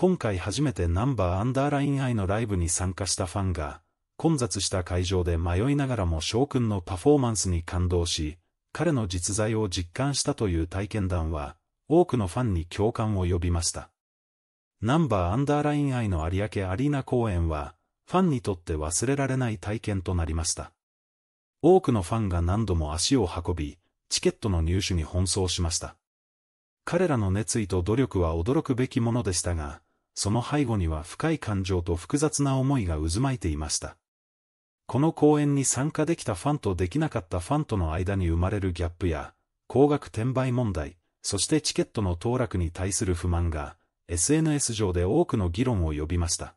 今回初めてナンバーアンダーライン愛のライブに参加したファンが、混雑した会場で迷いながらも翔くんのパフォーマンスに感動し、彼の実在を実感したという体験談は、多くのファンに共感を呼びました。ナンバーアンダーライン愛の有明アリーナ公演は、ファンにとって忘れられない体験となりました。多くのファンが何度も足を運び、チケットの入手に奔走しました。彼らの熱意と努力は驚くべきものでしたが、その背後には深い感情と複雑な思いが渦巻いていました。この公演に参加できたファンとできなかったファンとの間に生まれるギャップや、高額転売問題、そしてチケットの当落に対する不満が、SNS 上で多くの議論を呼びました。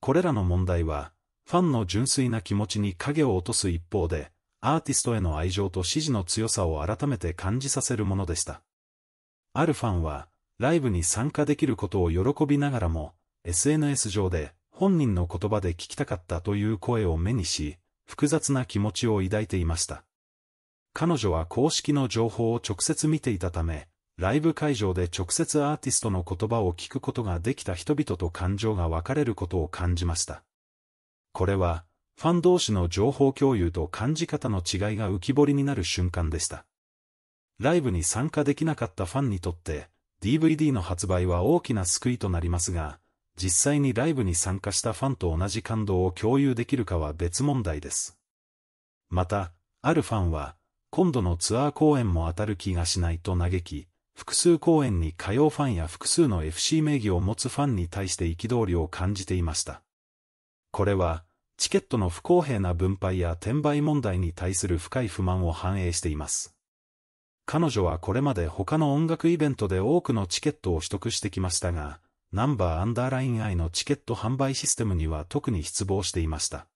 これらの問題は、ファンの純粋な気持ちに影を落とす一方で、アーティストへの愛情と支持の強さを改めて感じさせるものでした。あるファンは、ライブに参加できることを喜びながらも、SNS 上で本人の言葉で聞きたかったという声を目にし、複雑な気持ちを抱いていました。彼女は公式の情報を直接見ていたため、ライブ会場で直接アーティストの言葉を聞くことができた人々と感情が分かれることを感じました。これは、ファン同士の情報共有と感じ方の違いが浮き彫りになる瞬間でした。ライブに参加できなかったファンにとって、DVD の発売は大きな救いとなりますが、実際にライブに参加したファンと同じ感動を共有できるかは別問題です。また、あるファンは、今度のツアー公演も当たる気がしないと嘆き、複数公演に歌謡ファンや複数の FC 名義を持つファンに対して憤りを感じていました。これは、チケットの不公平な分配や転売問題に対する深い不満を反映しています。彼女はこれまで他の音楽イベントで多くのチケットを取得してきましたが、ナンバーアンダーラインイのチケット販売システムには特に失望していました。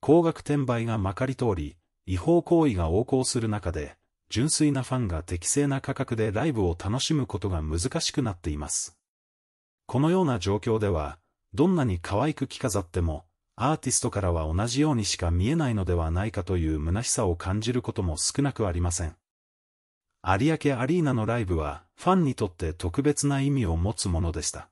高額転売がまかり通り、違法行為が横行する中で、純粋なファンが適正な価格でライブを楽しむことが難しくなっています。このような状況では、どんなに可愛く着飾っても、アーティストからは同じようにしか見えないのではないかという虚しさを感じることも少なくありません。有明アリーナのライブはファンにとって特別な意味を持つものでした。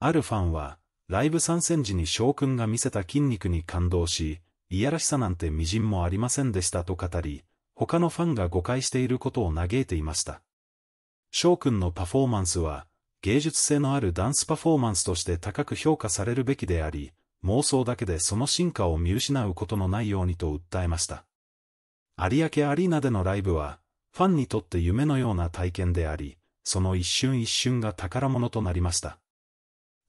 あるファンは、ライブ参戦時に翔くんが見せた筋肉に感動し、いやらしさなんて微塵もありませんでしたと語り、他のファンが誤解していることを嘆いていました。翔くんのパフォーマンスは、芸術性のあるダンスパフォーマンスとして高く評価されるべきであり、妄想だけでその進化を見失うことのないようにと訴えました。有明アリーナでのライブは、ファンにとって夢のような体験であり、その一瞬一瞬が宝物となりました。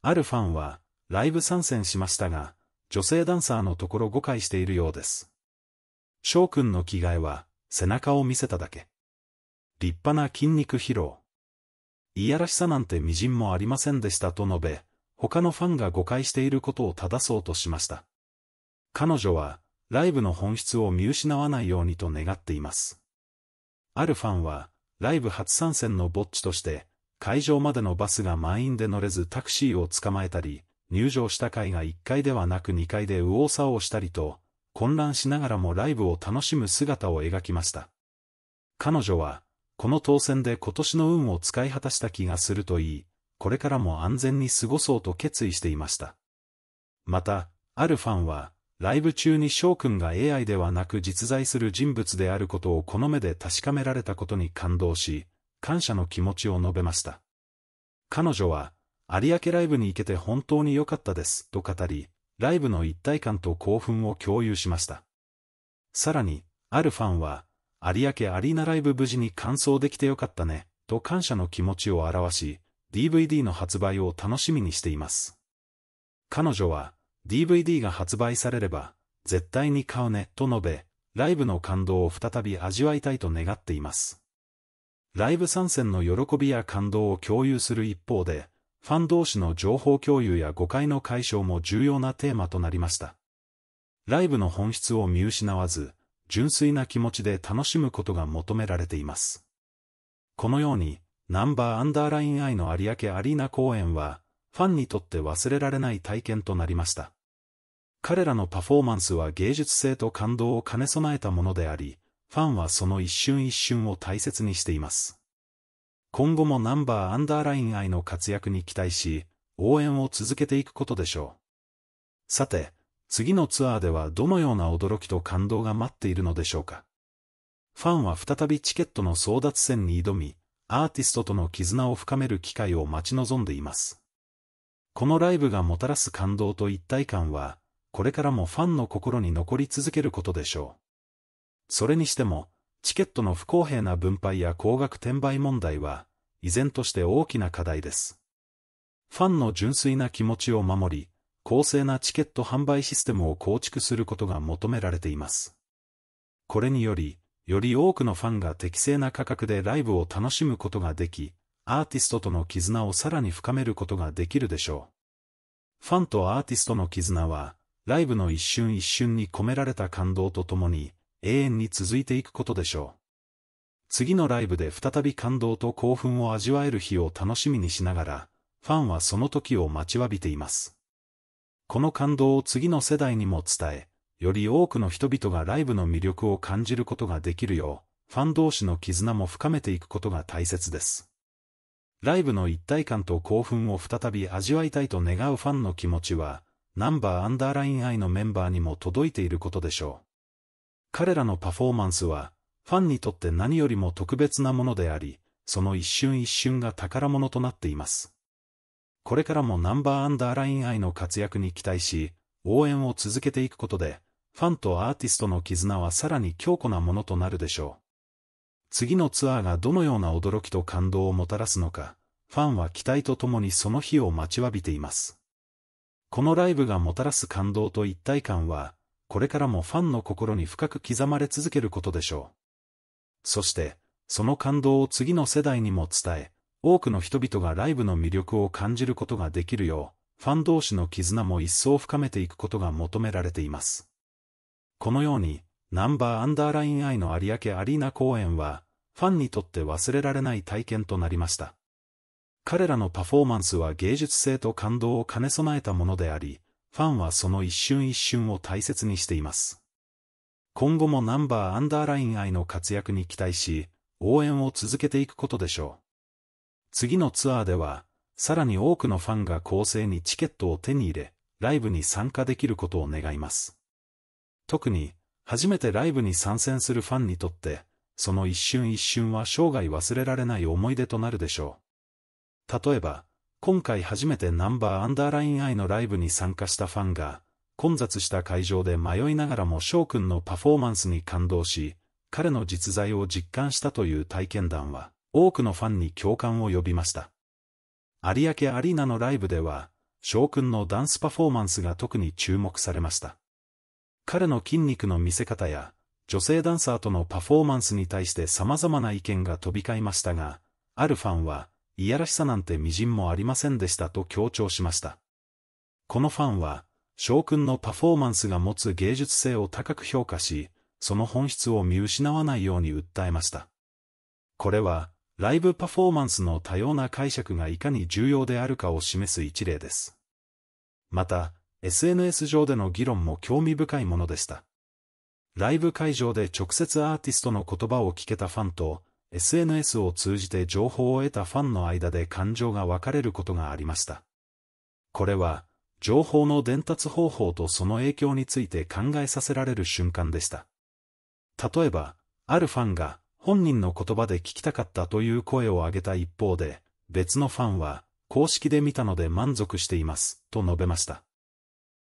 あるファンは、ライブ参戦しましたが、女性ダンサーのところ誤解しているようです。翔くんの着替えは、背中を見せただけ。立派な筋肉疲労。いやらしさなんて微塵もありませんでしたと述べ、他のファンが誤解していることを正そうとしました。彼女は、ライブの本質を見失わないようにと願っています。あるファンは、ライブ初参戦のぼっちとして、会場までのバスが満員で乗れずタクシーを捕まえたり、入場した回が1階ではなく2階で右往左往したりと、混乱しながらもライブを楽しむ姿を描きました。彼女は、この当選で今年の運を使い果たした気がするといい、これからも安全に過ごそうと決意していました。また、あるファンは、ライブ中に翔くんが AI ではなく実在する人物であることをこの目で確かめられたことに感動し、感謝の気持ちを述べました。彼女は、有明ライブに行けて本当に良かったです、と語り、ライブの一体感と興奮を共有しました。さらに、あるファンは、有明アリーナライブ無事に完走できて良かったね、と感謝の気持ちを表し、DVD の発売を楽しみにしています。彼女は、DVD が発売されれば、絶対に買うね、と述べ、ライブの感動を再び味わいたいと願っています。ライブ参戦の喜びや感動を共有する一方で、ファン同士の情報共有や誤解の解消も重要なテーマとなりました。ライブの本質を見失わず、純粋な気持ちで楽しむことが求められています。このように、ナンバーアンダーライン I の有明アリーナ公演は、ファンにとって忘れられない体験となりました。彼らのパフォーマンスは芸術性と感動を兼ね備えたものであり、ファンはその一瞬一瞬を大切にしています。今後もナンバーアンダーライン愛の活躍に期待し、応援を続けていくことでしょう。さて、次のツアーではどのような驚きと感動が待っているのでしょうか。ファンは再びチケットの争奪戦に挑み、アーティストとの絆を深める機会を待ち望んでいます。このライブがもたらす感動と一体感は、これからもファンの心に残り続けることでしょう。それにしても、チケットの不公平な分配や高額転売問題は、依然として大きな課題です。ファンの純粋な気持ちを守り、公正なチケット販売システムを構築することが求められています。これにより、より多くのファンが適正な価格でライブを楽しむことができ、アーティストとの絆をさらに深めることができるでしょう。ファンとアーティストの絆は、ライブの一瞬一瞬に込められた感動とともに、永遠に続いていくことでしょう。次のライブで再び感動と興奮を味わえる日を楽しみにしながら、ファンはその時を待ちわびています。この感動を次の世代にも伝え、より多くの人々がライブの魅力を感じることができるよう、ファン同士の絆も深めていくことが大切です。ライブの一体感と興奮を再び味わいたいと願うファンの気持ちは、ナンバーアンダーライン I のメンバーにも届いていることでしょう。彼らのパフォーマンスは、ファンにとって何よりも特別なものであり、その一瞬一瞬が宝物となっています。これからもナンバーアンダーライン I の活躍に期待し、応援を続けていくことで、ファンとアーティストの絆はさらに強固なものとなるでしょう。次のツアーがどのような驚きと感動をもたらすのか、ファンは期待とともにその日を待ちわびています。このライブがもたらす感動と一体感は、これからもファンの心に深く刻まれ続けることでしょう。そして、その感動を次の世代にも伝え、多くの人々がライブの魅力を感じることができるよう、ファン同士の絆も一層深めていくことが求められています。このように、ナンバーアンダーラインイの有明アリーナ公演は、ファンにとって忘れられない体験となりました。彼らのパフォーマンスは芸術性と感動を兼ね備えたものであり、ファンはその一瞬一瞬を大切にしています。今後もナンバーアンダーライン愛の活躍に期待し、応援を続けていくことでしょう。次のツアーでは、さらに多くのファンが構成にチケットを手に入れ、ライブに参加できることを願います。特に、初めてライブに参戦するファンにとって、その一瞬一瞬は生涯忘れられない思い出となるでしょう。例えば、今回初めてナンバーアンダーラインイのライブに参加したファンが、混雑した会場で迷いながらも翔くんのパフォーマンスに感動し、彼の実在を実感したという体験談は、多くのファンに共感を呼びました。有明アリーナのライブでは、翔くんのダンスパフォーマンスが特に注目されました。彼の筋肉の見せ方や、女性ダンサーとのパフォーマンスに対して様々な意見が飛び交いましたが、あるファンは、いやらしさなんて微塵もありませんでしたと強調しました。このファンは、翔くんのパフォーマンスが持つ芸術性を高く評価し、その本質を見失わないように訴えました。これは、ライブパフォーマンスの多様な解釈がいかに重要であるかを示す一例です。また、SNS 上での議論も興味深いものでした。ライブ会場で直接アーティストの言葉を聞けたファンと、SNS を通じて情報を得たファンの間で感情が分かれることがありました。これは、情報の伝達方法とその影響について考えさせられる瞬間でした。例えば、あるファンが本人の言葉で聞きたかったという声を上げた一方で、別のファンは、公式で見たので満足しています、と述べました。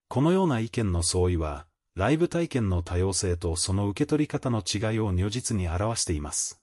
このような意見の相違は、ライブ体験の多様性とその受け取り方の違いを如実に表しています。